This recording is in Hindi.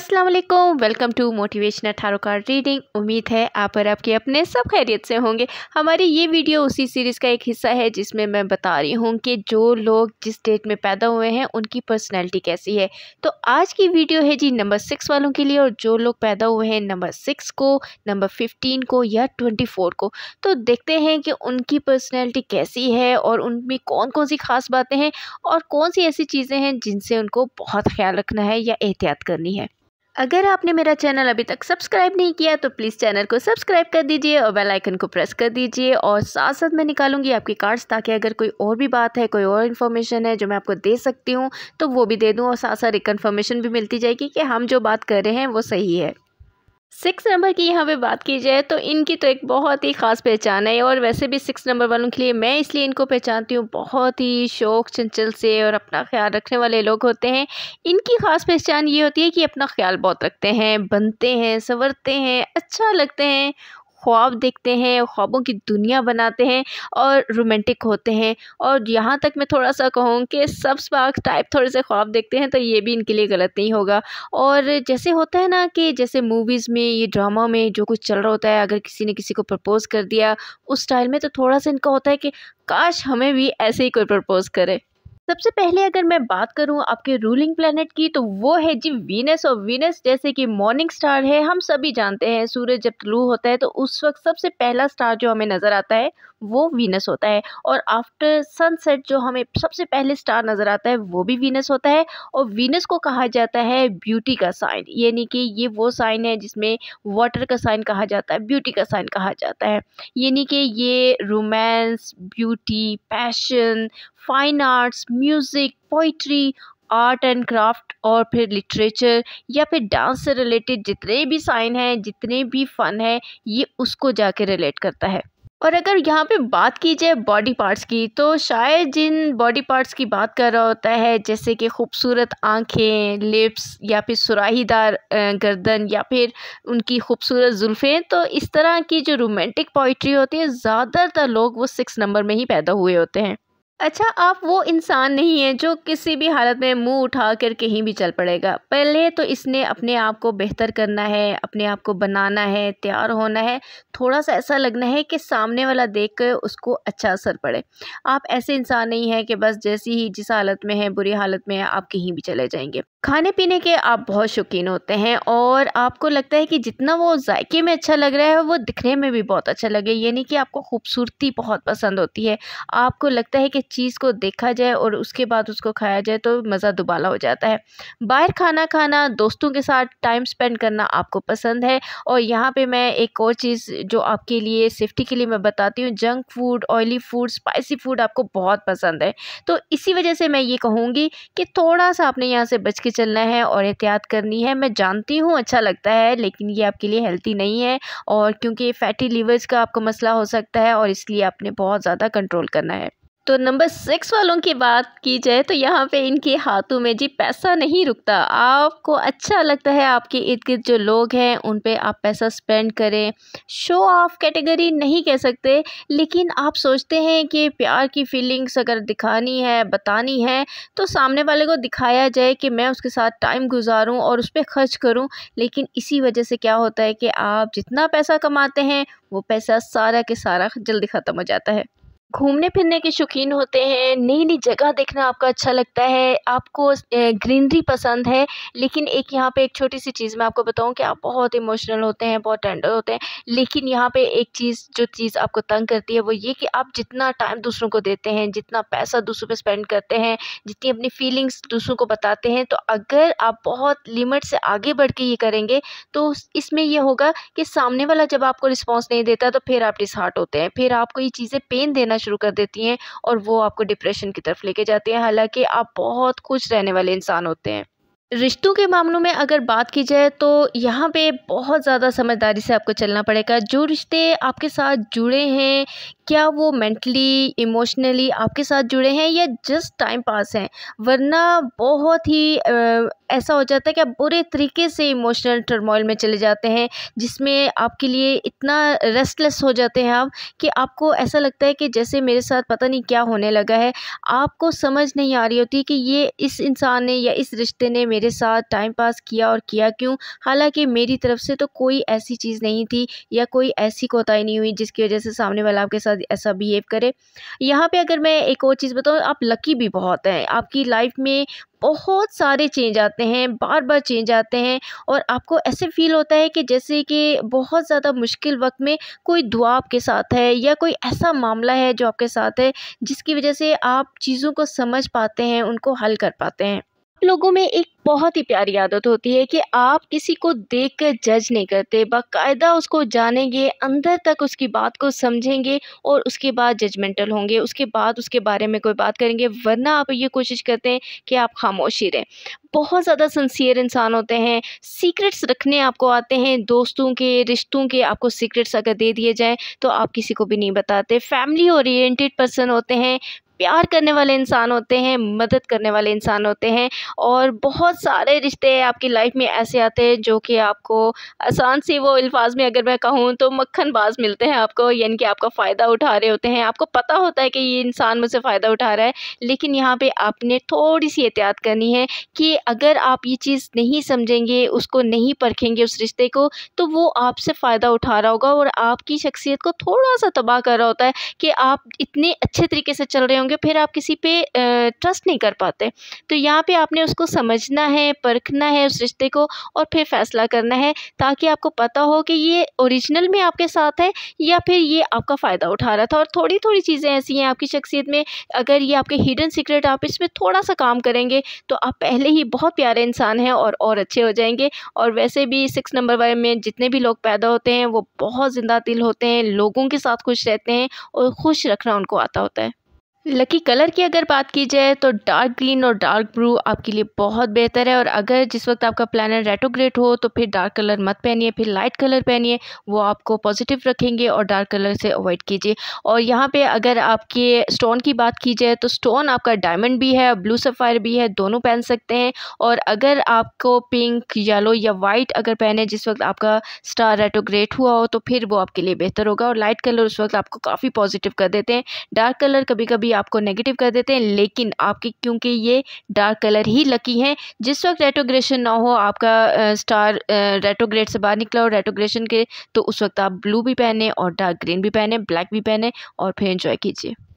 अस्सलाम वालेकुम वेलकम टू अठारो का रीडिंग उम्मीद है आप और आपके अपने सब खैरियत से होंगे हमारी ये वीडियो उसी सीरीज़ का एक हिस्सा है जिसमें मैं बता रही हूँ कि जो लोग जिस डेट में पैदा हुए हैं उनकी पर्सनैलिटी कैसी है तो आज की वीडियो है जी नंबर सिक्स वालों के लिए और जो लोग पैदा हुए हैं नंबर सिक्स को नंबर फिफ्टीन को या ट्वेंटी फोर को तो देखते हैं कि उनकी पर्सनैलिटी कैसी है और उनमें कौन कौन सी ख़ास बातें हैं और कौन सी ऐसी चीज़ें हैं जिनसे उनको बहुत ख्याल रखना है या एहतियात करनी है अगर आपने मेरा चैनल अभी तक सब्सक्राइब नहीं किया तो प्लीज़ चैनल को सब्सक्राइब कर दीजिए और बेल आइकन को प्रेस कर दीजिए और साथ साथ मैं निकालूंगी आपकी कार्ड्स ताकि अगर कोई और भी बात है कोई और इन्फॉर्मेशन है जो मैं आपको दे सकती हूँ तो वो भी दे दूँ और साथ साथ रिकन्फर्मेशन भी मिलती जाएगी कि हम जो बात कर रहे हैं वो सही है सिक्स नंबर की यहाँ पे बात की जाए तो इनकी तो एक बहुत ही ख़ास पहचान है और वैसे भी सिक्स नंबर वालों के लिए मैं इसलिए इनको पहचानती हूँ बहुत ही शौक चंचल से और अपना ख्याल रखने वाले लोग होते हैं इनकी ख़ास पहचान ये होती है कि अपना ख्याल बहुत रखते हैं बनते हैं संवरते हैं अच्छा लगते हैं ख्वाब देखते हैं ख्वाबों की दुनिया बनाते हैं और रोमांटिक होते हैं और यहाँ तक मैं थोड़ा सा कहूँ कि सब स्पार्क टाइप थोड़े से ख्वाब देखते हैं तो ये भी इनके लिए गलत नहीं होगा और जैसे होता है ना कि जैसे मूवीज़ में ये ड्रामा में जो कुछ चल रहा होता है अगर किसी ने किसी को प्रपोज़ कर दिया उस स्टाइल में तो थोड़ा सा इनका होता है कि काश हमें भी ऐसे ही कोई प्रपोज़ करे सबसे पहले अगर मैं बात करूं आपके रूलिंग प्लेनेट की तो वो है जी वीनस और वीनस जैसे कि मॉर्निंग स्टार है हम सभी जानते हैं सूरज जब तलू होता है तो उस वक्त सबसे पहला स्टार जो हमें नज़र आता है वो वीनस होता है और आफ्टर सनसेट जो हमें सबसे पहले स्टार नज़र आता है वो भी वीनस होता है और वीनस को कहा जाता है ब्यूटी का साइन यानी कि ये वो साइन है जिसमें वाटर का साइन कहा जाता है ब्यूटी का साइन कहा जाता है यानी कि ये romance beauty passion fine arts music poetry art and craft और फिर लिटरेचर या फिर डांस से रिलेटेड जितने भी साइन हैं जितने भी फ़न हैं ये उसको जाके रिलेट करता है और अगर यहाँ पे बात की जाए बॉडी पार्ट्स की तो शायद जिन बॉडी पार्ट्स की बात कर रहा होता है जैसे कि खूबसूरत आँखें लिप्स या फिर सुराहीदार गर्दन या फिर उनकी खूबसूरत जुल्फ़ें तो इस तरह की जो रोमांटिक पोइट्री होती है ज़्यादातर लोग वो सिक्स नंबर में ही पैदा हुए होते हैं अच्छा आप वो इंसान नहीं हैं जो किसी भी हालत में मुंह उठा कर कहीं भी चल पड़ेगा पहले तो इसने अपने आप को बेहतर करना है अपने आप को बनाना है तैयार होना है थोड़ा सा ऐसा लगना है कि सामने वाला देख कर उसको अच्छा असर पड़े आप ऐसे इंसान नहीं हैं कि बस जैसी ही जिस हालत में है बुरी हालत में है आप कहीं भी चले जाएंगे खाने पीने के आप बहुत शौकीन होते हैं और आपको लगता है कि जितना वो जायके में अच्छा लग रहा है वो दिखने में भी बहुत अच्छा लगे यानी कि आपको खूबसूरती बहुत पसंद होती है आपको लगता है कि चीज़ को देखा जाए और उसके बाद उसको खाया जाए तो मज़ा दुबाला हो जाता है बाहर खाना खाना दोस्तों के साथ टाइम स्पेंड करना आपको पसंद है और यहाँ पे मैं एक और चीज़ जो आपके लिए सेफ्टी के लिए मैं बताती हूँ junk food oily food spicy food आपको बहुत पसंद है तो इसी वजह से मैं ये कहूँगी कि थोड़ा सा आपने यहाँ से बच के चलना है और एहतियात करनी है मैं जानती हूँ अच्छा लगता है लेकिन ये आपके लिए हेल्थी नहीं है और क्योंकि फैटी लीवर्स का आपको मसला हो सकता है और इसलिए आपने बहुत ज़्यादा कंट्रोल करना है तो नंबर सिक्स वालों की बात की जाए तो यहाँ पे इनके हाथों में जी पैसा नहीं रुकता आपको अच्छा लगता है आपके इर्द गिर्द जो लोग हैं उन पे आप पैसा स्पेंड करें शो ऑफ कैटेगरी नहीं कह सकते लेकिन आप सोचते हैं कि प्यार की फीलिंग्स अगर दिखानी है बतानी है तो सामने वाले को दिखाया जाए कि मैं उसके साथ टाइम गुजारूँ और उस पर खर्च करूँ लेकिन इसी वजह से क्या होता है कि आप जितना पैसा कमाते हैं वो पैसा सारा के सारा जल्दी ख़त्म हो जाता है घूमने फिरने के शौकीन होते हैं नई नई जगह देखना आपका अच्छा लगता है आपको ग्रीनरी पसंद है लेकिन एक यहाँ पे एक छोटी सी चीज़ मैं आपको बताऊँ कि आप बहुत इमोशनल होते हैं बहुत टेंडर होते हैं लेकिन यहाँ पे एक चीज़ जो चीज़ आपको तंग करती है वो ये कि आप जितना टाइम दूसरों को देते हैं जितना पैसा दूसरों पर स्पेंड करते हैं जितनी अपनी फीलिंग्स दूसरों को बताते हैं तो अगर आप बहुत लिमिट से आगे बढ़ के ये करेंगे तो इसमें यह होगा कि सामने वाला जब आपको रिस्पॉन्स नहीं देता तो फिर आप डिसहार्ट होते हैं फिर आपको ये चीज़ें पेन देना शुरू कर देती हैं और वो आपको डिप्रेशन की तरफ लेके जाती हैं हालांकि आप बहुत खुश रहने वाले इंसान होते हैं रिश्तों के मामलों में अगर बात की जाए तो यहाँ पे बहुत ज़्यादा समझदारी से आपको चलना पड़ेगा जो रिश्ते आपके साथ जुड़े हैं क्या वो मेंटली इमोशनली आपके साथ जुड़े हैं या जस्ट टाइम पास हैं वरना बहुत ही ऐसा हो जाता है कि आप बुरे तरीके से इमोशनल टर्मोइल में चले जाते हैं जिसमें आपके लिए इतना रेस्टलेस हो जाते हैं आप कि आपको ऐसा लगता है कि जैसे मेरे साथ पता नहीं क्या होने लगा है आपको समझ नहीं आ रही होती कि ये इस इंसान ने या इस रिश्ते ने मेरे मेरे साथ टाइम पास किया और किया क्यों हालांकि मेरी तरफ से तो कोई ऐसी चीज़ नहीं थी या कोई ऐसी कोताही नहीं हुई जिसकी वजह से सामने वाला आपके साथ ऐसा बिहेव करे यहाँ पर अगर मैं एक और चीज़ बताऊँ आप लकी भी बहुत हैं आपकी लाइफ में बहुत सारे चेंज आते हैं बार बार चेंज आते हैं और आपको ऐसे फील होता है कि जैसे कि बहुत ज़्यादा मुश्किल वक्त में कोई दुआ आपके साथ है या कोई ऐसा मामला है जो आपके साथ है जिसकी वजह से आप चीज़ों को समझ पाते हैं उनको हल कर पाते हैं लोगों में एक बहुत ही प्यारी आदत होती है कि आप किसी को देख कर जज नहीं करते बाकायदा उसको जानेंगे अंदर तक उसकी बात को समझेंगे और उसके बाद जजमेंटल होंगे उसके बाद उसके बारे में कोई बात करेंगे वरना आप ये कोशिश करते हैं कि आप खामोशी रहें बहुत ज़्यादा सिंसियर इंसान होते हैं सीक्रेट्स रखने आपको आते हैं दोस्तों के रिश्तों के आपको सीक्रेट्स अगर दे दिए जाएँ तो आप किसी को भी नहीं बताते फैमिली ओरिएंटेड पर्सन होते हैं प्यार करने वाले इंसान होते हैं मदद करने वाले इंसान होते हैं और बहुत सारे रिश्ते आपकी लाइफ में ऐसे आते हैं जो कि आपको आसान सी वो अल्फाज में अगर मैं कहूँ तो मक्खन बाज़ मिलते हैं आपको यानी कि आपका फ़ायदा उठा रहे होते हैं आपको पता होता है कि ये इंसान मुझसे फ़ायदा उठा रहा है लेकिन यहाँ पर आपने थोड़ी सी एहतियात करनी है कि अगर आप ये चीज़ नहीं समझेंगे उसको नहीं परखेंगे उस रिश्ते को तो वो आपसे फ़ायदा उठा रहा होगा और आपकी शख्सियत को थोड़ा सा तबाह कर रहा होता है कि आप इतने अच्छे तरीके से चल रहे होंगे क्योंकि फिर आप किसी पे ट्रस्ट नहीं कर पाते तो यहाँ पे आपने उसको समझना है परखना है उस रिश्ते को और फिर फ़ैसला करना है ताकि आपको पता हो कि ये ओरिजिनल में आपके साथ है या फिर ये आपका फ़ायदा उठा रहा था और थोड़ी थोड़ी चीज़ें ऐसी हैं आपकी शख्सियत में अगर ये आपके हिडन सीक्रेट आप इसमें थोड़ा सा काम करेंगे तो आप पहले ही बहुत प्यारे इंसान हैं और और अच्छे हो जाएंगे और वैसे भी सिक्स नंबर वाले में जितने भी लोग पैदा होते हैं वो बहुत ज़िंदा दिल होते हैं लोगों के साथ खुश रहते हैं और खुश रखना उनको आता होता है लकी कलर की अगर बात की जाए तो डार्क ग्रीन और डार्क ब्लू आपके लिए बहुत बेहतर है और अगर जिस वक्त आपका प्लानर रेटोग्रेट हो तो फिर डार्क कलर मत पहनिए फिर लाइट कलर पहनिए वो आपको पॉजिटिव रखेंगे और डार्क कलर से अवॉइड कीजिए और यहाँ पे अगर आपके स्टोन की बात की जाए तो स्टोन आपका डायमंड भी है ब्लू सफ़ायर भी है दोनों पहन सकते हैं और अगर आपको पिंक येलो या वाइट अगर पहने जिस वक्त आपका स्टार रेटोग्रेट हुआ हो तो फिर वो आपके लिए बेहतर होगा और लाइट कलर उस वक्त आपको काफ़ी पॉजिटिव कर देते हैं डार्क कलर कभी कभी भी आपको नेगेटिव कर देते हैं लेकिन आपकी क्योंकि ये डार्क कलर ही लकी हैं जिस वक्त रेटोग्रेशन ना हो आपका स्टार रेटोग्रेड से बाहर निकला हो रेटोग्रेशन के तो उस वक्त आप ब्लू भी पहने और डार्क ग्रीन भी पहने ब्लैक भी पहने और फिर इन्जॉय कीजिए